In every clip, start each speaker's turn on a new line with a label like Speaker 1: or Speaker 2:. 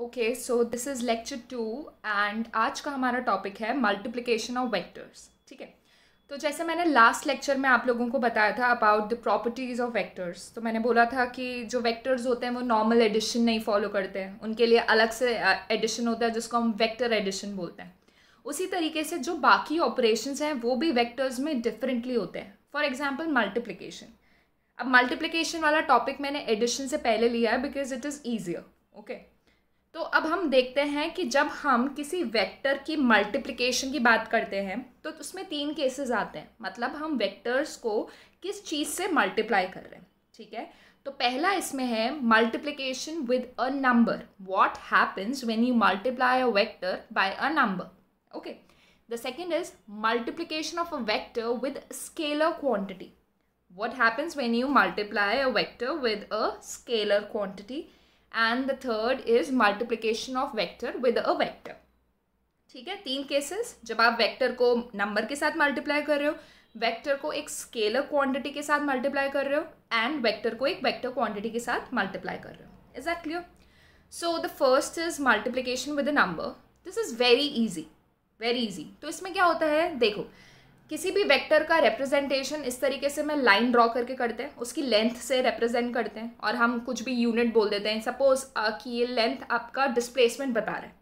Speaker 1: Okay so this is lecture two and आज का हमारा टॉपिक है मल्टीप्लिकेशन ऑफ वेक्टर्स ठीक है तो जैसे मैंने लास्ट लेक्चर में आप लोगों को बताया था about the properties of vectors तो मैंने बोला था कि जो वेक्टर्स होते हैं वो नॉर्मल एडिशन नहीं फॉलो करते हैं उनके लिए अलग से एडिशन होता है जिसको हम वेक्टर एडिशन बोलते हैं उसी तरीके से जो बाकी ऑपरेशंस हैं वो भी वेक्टर्स में डिफरेंटली होते हैं फॉर एग्जाम्पल मल्टीप्लिकेशन अब मल्टीप्लिकेशन वाला टॉपिक मैंने एडिशन से पहले लिया है because it is easier okay तो अब हम देखते हैं कि जब हम किसी वेक्टर की मल्टीप्लिकेशन की बात करते हैं तो उसमें तीन केसेस आते हैं मतलब हम वेक्टर्स को किस चीज़ से मल्टीप्लाई कर रहे हैं ठीक है तो पहला इसमें है multiplication with a number what happens when you multiply a vector by a number okay the second is multiplication of a vector with scalar quantity what happens when you multiply a vector with a scalar quantity and the third is multiplication of vector with a vector ठीक है तीन cases जब आप vector को number के साथ multiply कर रहे हो वेक्टर को एक स्केलर क्वांटिटी के साथ मल्टीप्लाई कर रहे हो एंड वेक्टर को एक वेक्टर क्वांटिटी के साथ मल्टीप्लाई कर रहे हो is that clear so the first is multiplication with a number this is very easy very easy तो इसमें क्या होता है देखो किसी भी वेक्टर का रिप्रेजेंटेशन इस तरीके से मैं लाइन ड्रॉ करके करते हैं उसकी लेंथ से रिप्रेजेंट करते हैं और हम कुछ भी यूनिट बोल देते हैं सपोज कि ये लेंथ आपका डिस्प्लेसमेंट बता रहा है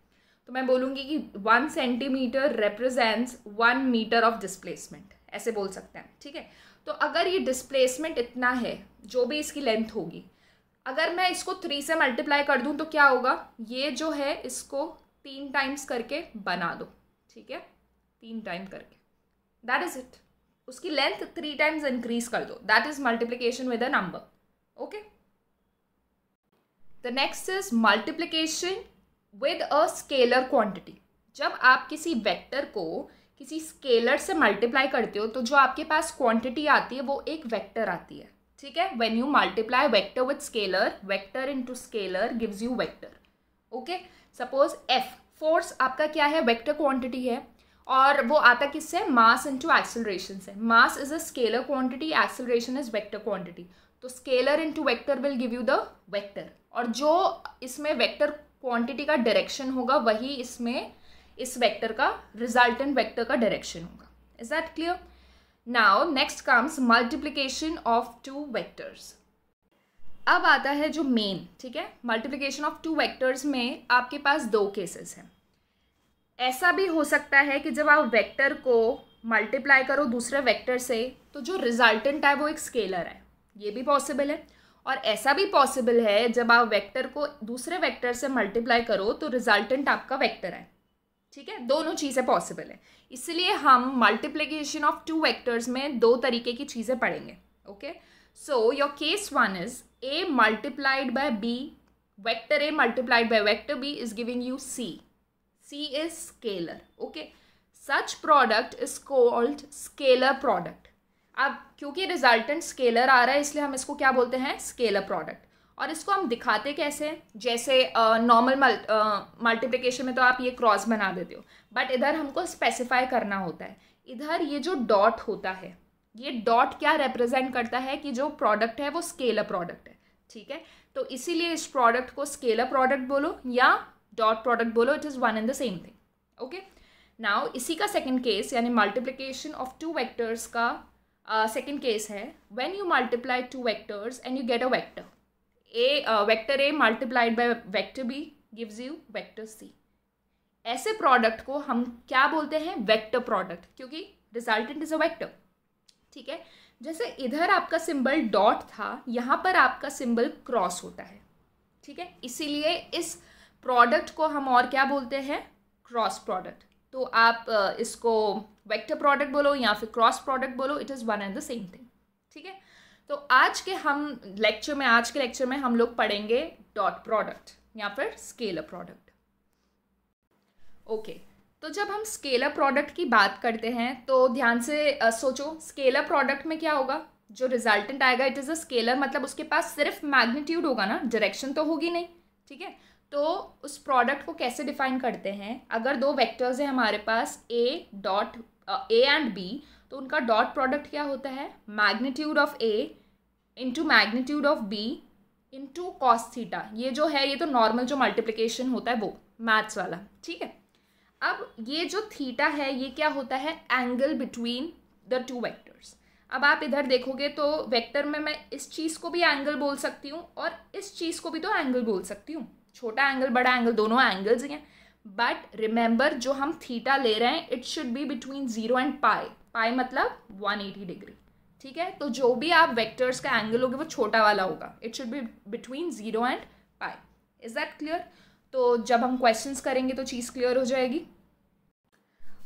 Speaker 1: तो मैं बोलूँगी कि one centimetre represents one metre of displacement ऐसे बोल सकते हैं ठीक है तो अगर ये डिस्प्लेसमेंट इतना है जो भी इसकी लेंथ होगी अगर मैं इसको थ्री से मल्टीप्लाई कर दूँ तो क्या होगा ये जो है इसको तीन टाइम्स करके बना दो ठीक है तीन टाइम करके दैट इज़ इट उसकी लेंथ थ्री टाइम्स इंक्रीज कर दो that is multiplication with a number okay the next is multiplication with a scalar quantity जब आप किसी वेक्टर को किसी स्केलर से मल्टीप्लाई करते हो तो जो आपके पास क्वांटिटी आती है वो एक वेक्टर आती है ठीक है when you multiply vector with scalar vector into scalar gives you vector okay suppose F force आपका क्या है वेक्टर क्वांटिटी है और वो आता किससे मास इंटू एक्सेलरेशन से mass is a scalar quantity acceleration is vector quantity तो scalar into vector will give you the vector और जो इसमें वेक्टर क्वांटिटी का डायरेक्शन होगा वही इसमें इस वेक्टर का रिजल्टेंट वेक्टर का डायरेक्शन होगा is that clear now next comes multiplication of two vectors अब आता है जो मेन ठीक है मल्टीप्लीकेशन ऑफ टू वेक्टर्स में आपके पास दो केसेस हैं ऐसा भी हो सकता है कि जब आप वेक्टर को मल्टीप्लाई करो दूसरे वेक्टर से तो जो रिजल्टेंट है वो एक स्केलर है ये भी पॉसिबल है और ऐसा भी पॉसिबल है जब आप वेक्टर को दूसरे वेक्टर से मल्टीप्लाई करो तो रिजल्टेंट आपका वेक्टर है ठीक है दोनों चीज़ें पॉसिबल है इसलिए हम मल्टीप्लीकेशन ऑफ टू वेक्टर्स में दो तरीके की चीज़ें पढ़ेंगे okay so your case one is A multiplied by B vector A multiplied by vector B is giving you C C is scalar okay such product is called scalar product अब क्योंकि resultant scalar आ रहा है इसलिए हम इसको क्या बोलते हैं स्केलर प्रोडक्ट और इसको हम दिखाते कैसे जैसे नॉर्मल मल्टीप्लिकेशन में तो आप ये क्रॉस बना देते हो बट इधर हमको स्पेसिफाई करना होता है इधर ये जो डॉट होता है ये डॉट क्या रिप्रेजेंट करता है कि जो प्रोडक्ट है वो स्केलर प्रोडक्ट है ठीक है तो इसीलिए इस प्रोडक्ट को स्केलर प्रोडक्ट बोलो या डॉट प्रोडक्ट बोलो it is one and the same thing okay now इसी का सेकेंड केस यानी मल्टीप्लीकेशन ऑफ टू वैक्टर्स का सेकेंड केस है when you multiply two vectors and you get a vector A vector A multiplied by vector B gives you vector C ऐसे product को हम क्या बोलते हैं वैक्टर प्रोडक्ट क्योंकि रिजल्टेंट इज अ वैक्टर ठीक है जैसे इधर आपका सिंबल डॉट था यहाँ पर आपका सिंबल क्रॉस होता है ठीक है इसीलिए इस प्रोडक्ट को हम और क्या बोलते हैं क्रॉस प्रोडक्ट तो आप इसको वेक्टर प्रोडक्ट बोलो या फिर क्रॉस प्रोडक्ट बोलो it is one and the same thing ठीक है तो आज के हम लेक्चर में आज के लेक्चर में हम लोग पढ़ेंगे डॉट प्रोडक्ट या फिर स्केलर प्रोडक्ट ओके तो जब हम स्केलर प्रोडक्ट की बात करते हैं तो ध्यान से आ, सोचो स्केलर प्रोडक्ट में क्या होगा जो रिजल्टेंट आएगा इट इज़ अ स्केलर मतलब उसके पास सिर्फ मैग्नीट्यूड होगा ना डायरेक्शन तो होगी नहीं ठीक है तो उस प्रोडक्ट को कैसे डिफाइन करते हैं अगर दो वेक्टर्स हैं हमारे पास A dot A and B तो उनका डॉट प्रोडक्ट क्या होता है magnitude of A into magnitude of B into cos theta ये जो है ये तो नॉर्मल जो मल्टीप्लिकेशन होता है वो मैथ्स वाला ठीक है अब ये जो थीटा है ये क्या होता है angle between the two vectors अब आप इधर देखोगे तो वेक्टर में मैं इस चीज़ को भी एंगल बोल सकती हूँ और इस चीज़ को भी तो एंगल बोल सकती हूँ छोटा एंगल बड़ा एंगल दोनों एंगल्स ही हैं बट रिमेंबर जो हम थीटा ले रहे हैं it should be between zero and pi pi मतलब वन एटी डिग्री ठीक है तो जो भी आप वेक्टर्स का एंगल होगा वो छोटा वाला होगा it should be between zero and pi is that clear तो जब हम क्वेश्चंस करेंगे तो चीज़ क्लियर हो जाएगी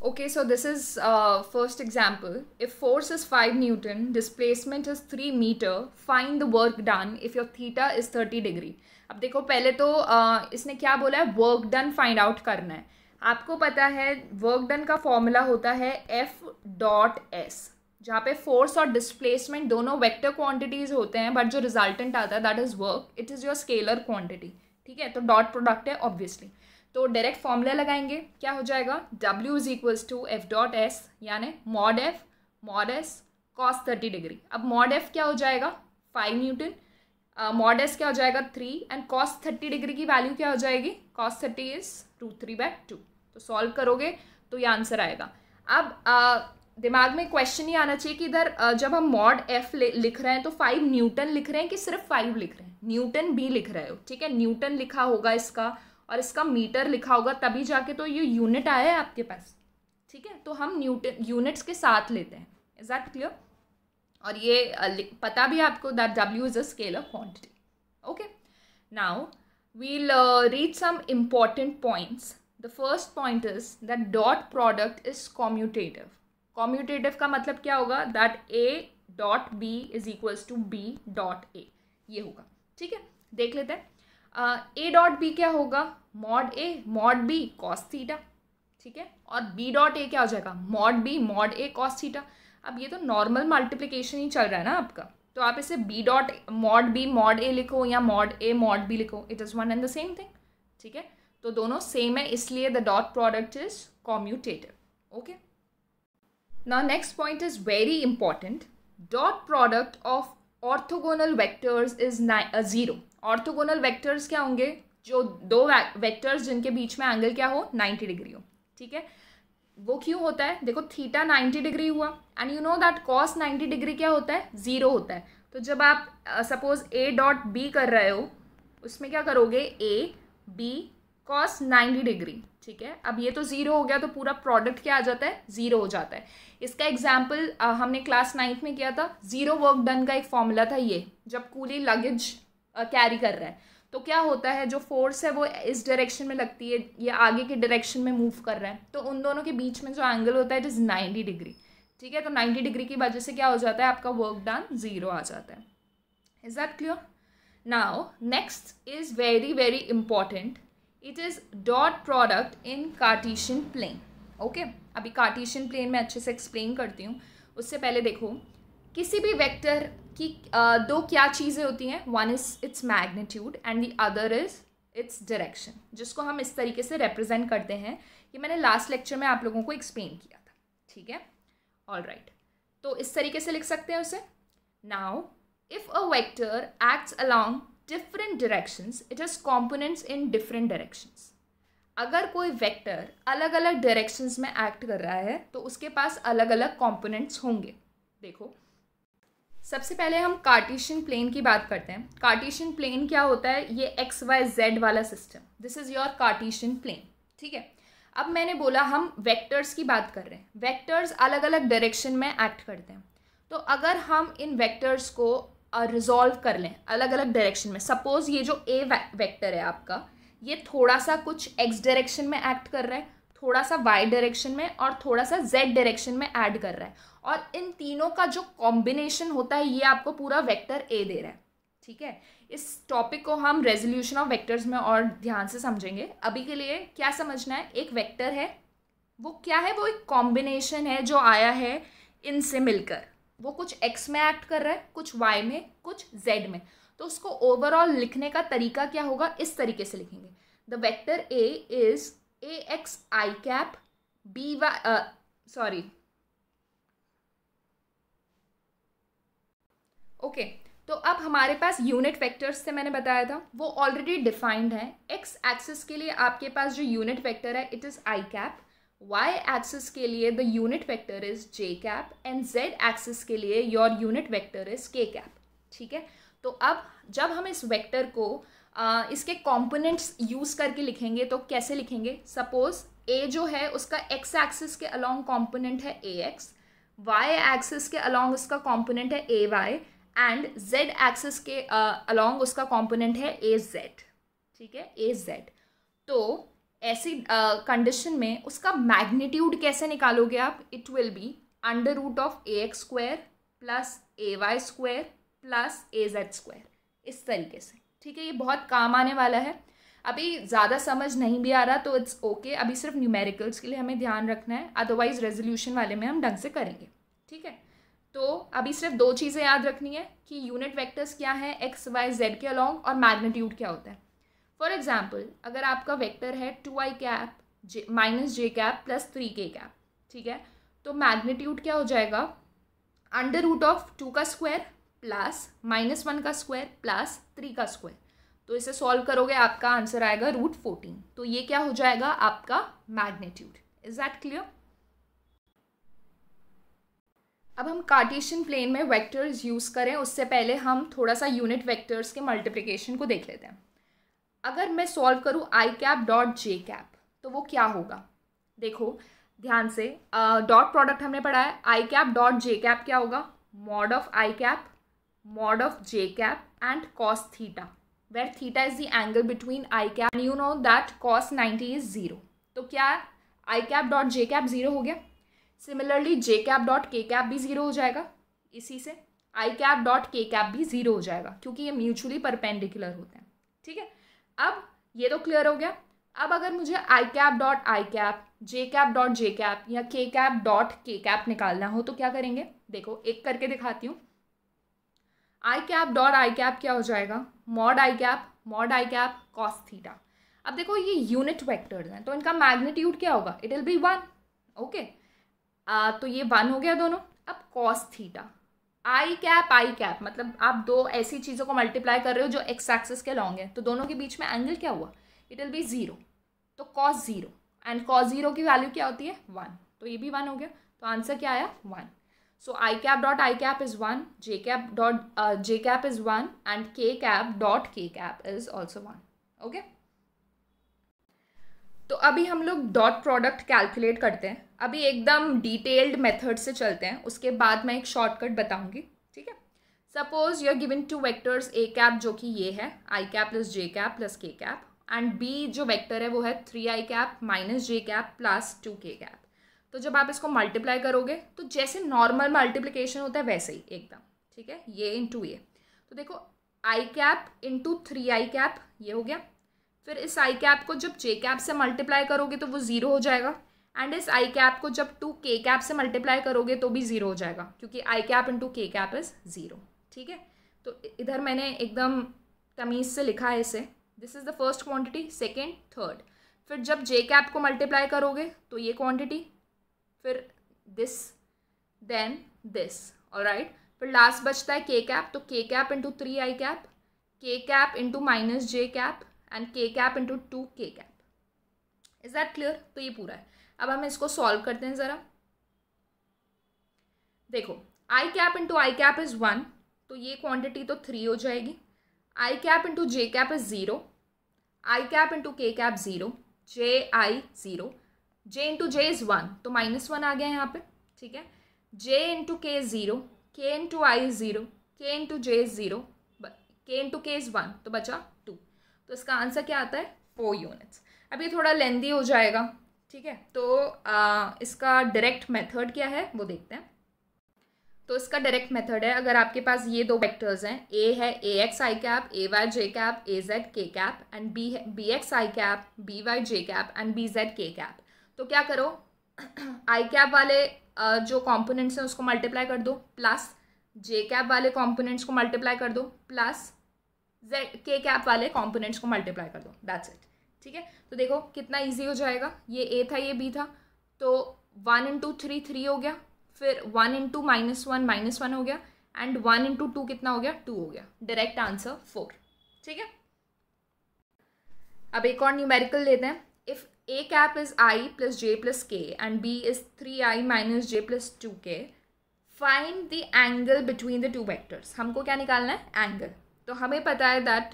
Speaker 1: Okay, so this is uh, first example. If force is 5 Newton, displacement is 3 meter, find the work done if your theta is 30 degree. अब देखो पहले तो uh, इसने क्या बोला है वर्क डन फाइंड आउट करना है आपको पता है वर्क डन का फॉर्मूला होता है एफ डॉट एस जहाँ पे फोर्स और डिस्प्लेसमेंट दोनों वेक्टर क्वांटिटीज होते हैं बट जो रिजल्टेंट आता है that is work it is your scalar quantity ठीक है तो डॉट प्रोडक्ट है ऑब्वियसली तो डायरेक्ट फॉर्मूला लगाएंगे क्या हो जाएगा W is equals to F dot S यानी mod F mod S cos thirty degree अब मॉड एफ क्या हो जाएगा फाइव न्यूटन मॉड एस क्या हो जाएगा three and cos thirty degree की वैल्यू क्या हो जाएगी cos thirty is two three by two तो सॉल्व करोगे तो ये आंसर आएगा अब uh, दिमाग में क्वेश्चन ही आना चाहिए कि इधर uh, जब हम मॉड एफ लिख रहे हैं तो फाइव न्यूटन लिख रहे हैं कि सिर्फ फाइव लिख रहे हैं न्यूटन भी लिख रहे हो ठीक है न्यूटन लिखा होगा इसका और इसका मीटर लिखा होगा तभी जाके तो ये यूनिट आया है आपके पास ठीक है तो हम न्यूटन यूनिट्स के साथ लेते हैं इज दैट क्लियर और ये पता भी आपको that W is a scale of quantity okay now we'll reach some important points the first point is that dot product is commutative commutative का मतलब क्या होगा that A dot B is equals to B dot A ये होगा ठीक है देख लेते हैं ए डॉट बी क्या होगा मॉड ए मॉड बी कॉस थीटा ठीक है और बी डॉट ए क्या हो जाएगा mod B mod A cos theta अब ये तो नॉर्मल मल्टीप्लीकेशन ही चल रहा है ना आपका तो आप इसे B dot mod B mod A लिखो या मॉड ए मॉड बी लिखो it is one and the same thing ठीक है तो दोनों सेम है इसलिए the dot product is commutative okay ना next point is very important dot product of orthogonal vectors is zero orthogonal vectors क्या होंगे जो दो वेक्टर्स जिनके बीच में एंगल क्या हो नाइन्टी डिग्री हो ठीक है वो क्यों होता है देखो थीटा नाइन्टी डिग्री हुआ and you know that cos ninety degree क्या होता है ज़ीरो होता है तो जब आप सपोज ए डॉट बी कर रहे हो उसमें क्या करोगे A B cos ninety degree ठीक है अब ये तो ज़ीरो हो गया तो पूरा प्रोडक्ट क्या आ जाता है ज़ीरो हो जाता है इसका एग्जाम्पल uh, हमने क्लास नाइन्थ में किया था ज़ीरो वर्क डन का एक फॉर्मूला था ये जब कूली लगेज कैरी कर रहा है तो क्या होता है जो फोर्स है वो इस डायरेक्शन में लगती है ये आगे के डायरेक्शन में मूव कर रहा है तो उन दोनों के बीच में जो एंगल होता है इट इज़ नाइन्टी डिग्री ठीक है तो नाइन्टी डिग्री की वजह से क्या हो जाता है आपका वर्क डन ज़ीरो आ जाता है is that clear now next is very very important it is dot product in Cartesian plane okay अभी कार्टिशियन प्लेन में अच्छे से एक्सप्लेन करती हूँ उससे पहले देखो किसी भी वेक्टर की दो क्या चीज़ें होती हैं one is its magnitude and the other is its direction जिसको हम इस तरीके से रिप्रेजेंट करते हैं ये मैंने लास्ट लेक्चर में आप लोगों को एक्सप्लेन किया था ठीक है ऑल राइट right. तो इस तरीके से लिख सकते हैं उसे now if a vector acts along different directions it is components in different directions अगर कोई वेक्टर अलग अलग डायरेक्शंस में एक्ट कर रहा है तो उसके पास अलग अलग कॉम्पोनेंट्स होंगे देखो सबसे पहले हम कार्टिशियन प्लेन की बात करते हैं कार्टिशियन प्लेन क्या होता है ये एक्स वाई जेड वाला system this is your Cartesian plane ठीक है अब मैंने बोला हम वेक्टर्स की बात कर रहे हैं वेक्टर्स अलग अलग डायरेक्शन में एक्ट करते हैं तो अगर हम इन वेक्टर्स को रिजॉल्व कर लें अलग अलग डायरेक्शन में सपोज़ ये जो ए वेक्टर है आपका ये थोड़ा सा कुछ एक्स डायरेक्शन में एक्ट कर रहा है थोड़ा सा वाई डायरेक्शन में और थोड़ा सा जेड डायरेक्शन में ऐड कर रहा है और इन तीनों का जो कॉम्बिनेशन होता है ये आपको पूरा वेक्टर ए दे रहा है ठीक है इस टॉपिक को हम रेजोल्यूशन ऑफ वेक्टर्स में और ध्यान से समझेंगे अभी के लिए क्या समझना है एक वेक्टर है वो क्या है वो एक कॉम्बिनेशन है जो आया है इनसे मिलकर वो कुछ एक्स में एक्ट कर रहा है कुछ वाई में कुछ जेड में तो उसको ओवरऑल लिखने का तरीका क्या होगा इस तरीके से लिखेंगे the vector A is A x I cap B Y sorry okay तो अब हमारे पास यूनिट वेक्टर्स से मैंने बताया था वो ऑलरेडी डिफाइंड है एक्स एक्सिस के लिए आपके पास जो यूनिट वेक्टर है it is I cap Y axis के लिए the unit vector is J cap and Z axis के लिए your unit vector is K cap ठीक है तो अब जब हम इस वेक्टर को इसके कंपोनेंट्स यूज़ करके लिखेंगे तो कैसे लिखेंगे सपोज़ ए जो है उसका एक्स एक्सिस के अलॉन्ग कंपोनेंट है ए एक्स वाई एक्सिस के अलॉन्ग उसका कंपोनेंट है A Y and Z axis के अलॉन्ग उसका कंपोनेंट है ए जेड ठीक है ए जेड तो ऐसी कंडीशन uh, में उसका मैग्नीट्यूड कैसे निकालोगे आप it will be under root of A X square plus A Y square plus A Z square इस तरीके से ठीक है ये बहुत काम आने वाला है अभी ज़्यादा समझ नहीं भी आ रहा तो इट्स ओके okay. अभी सिर्फ न्यूमेरिकल्स के लिए हमें ध्यान रखना है अदरवाइज़ रेजोल्यूशन वाले में हम ढंग से करेंगे ठीक है तो अभी सिर्फ दो चीज़ें याद रखनी है कि यूनिट वेक्टर्स क्या है एक्स वाई जेड के अलॉन्ग और मैग्नीट्यूड क्या होता है फॉर एग्जाम्पल अगर आपका वैक्टर है two i cap j minus j cap plus three k cap ठीक है तो मैग्नीट्यूड क्या हो जाएगा अंडर रूट ऑफ टू का स्क्वायर प्लस माइनस वन का स्क्वायर प्लस थ्री का स्क्वायर तो इसे सॉल्व करोगे आपका आंसर आएगा रूट फोर्टीन तो ये क्या हो जाएगा आपका मैग्नीट्यूड इज दैट क्लियर अब हम कार्टेशियन प्लेन में वेक्टर्स यूज़ करें उससे पहले हम थोड़ा सा यूनिट वेक्टर्स के मल्टीप्लिकेशन को देख लेते हैं अगर मैं सॉल्व करूँ i cap dot j cap तो वो क्या होगा देखो ध्यान से डॉट uh, प्रोडक्ट हमने पढ़ा है i cap dot j cap क्या होगा mod of i cap mod of j cap and cos theta where theta is the angle between i cap and you know that cos 90 is 0 तो क्या i cap dot j cap zero हो गया similarly j cap dot k cap भी zero हो जाएगा इसी से i cap dot k cap भी ज़ीरो हो जाएगा क्योंकि ये म्यूचुअली परपेंडिकुलर होते हैं ठीक है अब ये तो क्लियर हो गया अब अगर मुझे i cap dot i cap j cap dot j cap या k cap dot k cap निकालना हो तो क्या करेंगे देखो एक करके दिखाती हूँ i cap dot i cap क्या हो जाएगा mod i cap mod i cap cos theta अब देखो ये यूनिट वेक्टर्स हैं तो इनका मैग्नीट्यूड क्या होगा it will be one okay तो ये वन हो गया दोनों अब cos theta i cap i cap मतलब आप दो ऐसी चीज़ों को मल्टीप्लाई कर रहे हो जो एक्स एक्सेस के लॉन्ग है तो दोनों के बीच में एंगल क्या हुआ इट विल बी ज़ीरो तो cos zero and cos zero की वैल्यू क्या होती है वन तो ये भी वन हो गया तो आंसर क्या आया one So i cap dot i cap is one j cap dot uh, j cap is and and k cap dot k cap is also okay Okay. तो अभी हम लोग डॉट प्रोडक्ट कैलकुलेट करते हैं अभी एकदम डिटेल्ड मेथड से चलते हैं उसके बाद मैं एक शॉर्टकट बताऊंगी ठीक है suppose you are given two vectors a cap जो कि ये है i cap plus j cap plus k cap and b जो वेक्टर है वो है three i cap minus j cap plus two k cap तो जब आप इसको मल्टीप्लाई करोगे तो जैसे नॉर्मल मल्टीप्लीकेशन होता है वैसे ही एकदम ठीक है ये इंटू ये तो देखो i cap into three i cap ये हो गया फिर इस आई कैप को जब जे कैप से मल्टीप्लाई करोगे तो वो ज़ीरो हो जाएगा एंड इस आई कैप को जब टू के कैप से मल्टीप्लाई करोगे तो भी ज़ीरो हो जाएगा क्योंकि i cap into k cap is zero ठीक है तो इधर मैंने एकदम तमीज़ से लिखा है इसे this is the first quantity second third फिर जब जे कैप को मल्टीप्लाई करोगे तो ये क्वांटिटी फिर दिस देन दिस और राइट फिर लास्ट बचता है के कैप तो k cap into three i cap k cap into minus j cap and k cap into two k cap is that clear तो ये पूरा है अब हम इसको सॉल्व करते हैं ज़रा देखो i cap into i cap is one तो ये क्वांटिटी तो थ्री हो जाएगी i cap into j cap is zero i cap into k cap zero j i zero j into j is one तो माइनस वन आ गया यहाँ पे ठीक है j into k zero k into i zero k into j is zero k into k is one तो बचा to तो इसका आंसर क्या आता है फोर यूनिट्स अब ये थोड़ा लेंदी हो जाएगा ठीक है तो आ, इसका डायरेक्ट मेथड क्या है वो देखते हैं तो इसका डायरेक्ट मेथड है अगर आपके पास ये दो वेक्टर्स हैं ए है ए x I cap a y j cap a z k cap and b है b x I cap B y j cap and b z k cap तो क्या करो आई कैप वाले जो कॉम्पोनेंट्स हैं उसको मल्टीप्लाई कर दो प्लस जे कैप वाले कॉम्पोनेंट्स को मल्टीप्लाई कर दो प्लस जेड के कैप वाले कॉम्पोनेंट्स को मल्टीप्लाई कर दो दैट्स इट ठीक है तो देखो कितना इजी हो जाएगा ये ए था ये बी था तो वन इंटू थ्री थ्री हो गया फिर one into minus one minus one हो गया एंड वन इंटू टू कितना हो गया टू हो गया डायरेक्ट आंसर फोर ठीक है अब एक और न्यूमेरिकल लेते हैं a cap is i plus j plus k and b is 3i minus j plus 2k find the angle between the two vectors हमको क्या निकालना है एंगल तो हमें पता है that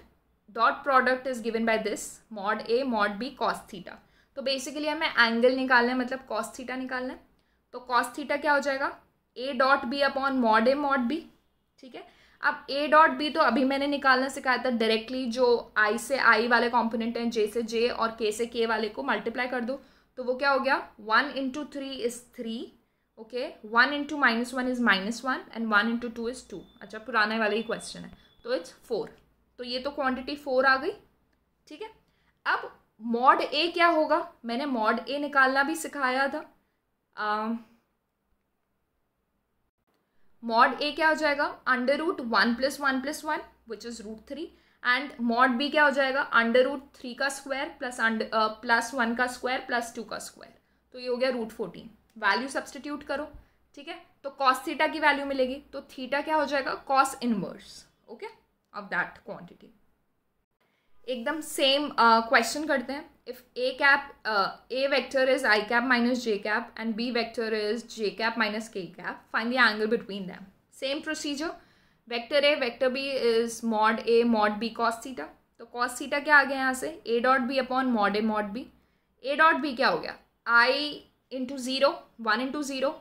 Speaker 1: dot product is given by this mod A mod B cos theta तो basically हमें एंगल निकालना है मतलब कॉस थीटा निकालना है तो कॉस थीटा क्या हो जाएगा a dot b upon mod A mod b ठीक है अब ए डॉट बी तो अभी मैंने निकालना सिखाया था डायरेक्टली जो आई से आई वाले कॉम्पोनेंट हैं जे से जे और के से के वाले को मल्टीप्लाई कर दो तो वो क्या हो गया one into three is three okay one into minus one is minus one and one into two is two अच्छा पुराने वाले ही क्वेश्चन है तो इट्स फोर तो ये तो क्वांटिटी फोर आ गई ठीक है अब मॉड ए क्या होगा मैंने मॉड ए निकालना भी सिखाया था uh, मॉड ए क्या हो जाएगा under root one plus one plus one which is root three and mod b क्या हो जाएगा अंडर रूट थ्री का स्क्वायर प्लस प्लस वन का स्क्वायर प्लस टू का स्क्वायर तो ये हो गया रूट फोर्टीन वैल्यू सब्सटीट्यूट करो ठीक है तो कॉस थीटा की वैल्यू मिलेगी तो थीटा क्या हो जाएगा cos inverse okay of that quantity एकदम सेम क्वेश्चन uh, करते हैं if a cap a vector is i cap minus j cap and b vector is J cap minus k cap find the angle between them same procedure vector a vector B is mod A mod B cos theta तो cos theta क्या आ गया यहाँ से a dot b upon mod A mod B A dot B क्या हो गया i into zero one into zero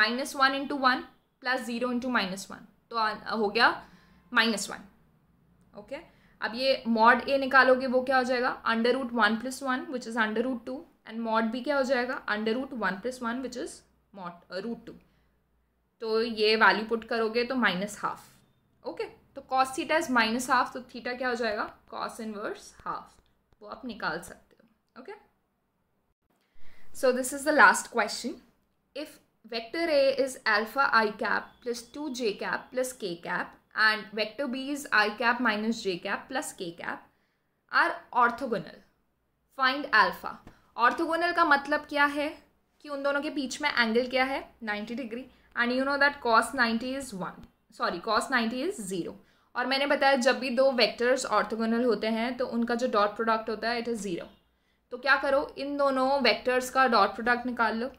Speaker 1: minus one into one plus zero into minus one तो uh, हो गया माइनस वन ओके अब ये मॉड ए निकालोगे वो क्या हो जाएगा under root one plus one which is under root two and mod b क्या हो जाएगा under root one plus one which is mod root two तो ये वैल्यू पुट करोगे तो माइनस हाफ ओके तो cos theta is minus half तो theta क्या हो जाएगा कॉस इनवर्स हाफ वो आप निकाल सकते हो okay so this is the last question if a is alpha i cap plus two j cap plus k cap and vector b's i cap minus j cap plus k cap are orthogonal. Find alpha. Orthogonal का मतलब क्या है कि उन दोनों के बीच में angle क्या है 90 degree and you know that cos 90 is one sorry cos 90 is zero और मैंने बताया जब भी दो वेक्टर्स ऑर्थोगोनल होते हैं तो उनका जो डॉट प्रोडक्ट होता है इट इज़ ज़ीरो तो क्या करो इन दोनों वेक्टर्स का डॉट प्रोडक्ट निकाल लो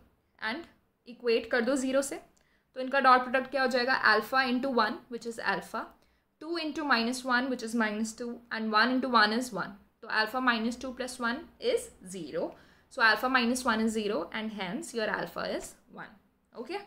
Speaker 1: एंड इक्वेट कर दो ज़ीरो से तो इनका डॉट प्रोडक्ट क्या हो जाएगा alpha into one which is alpha two into minus one which is minus two and one into one is one तो alpha minus two plus one is zero so alpha minus one is zero and hence your alpha is 1. Okay.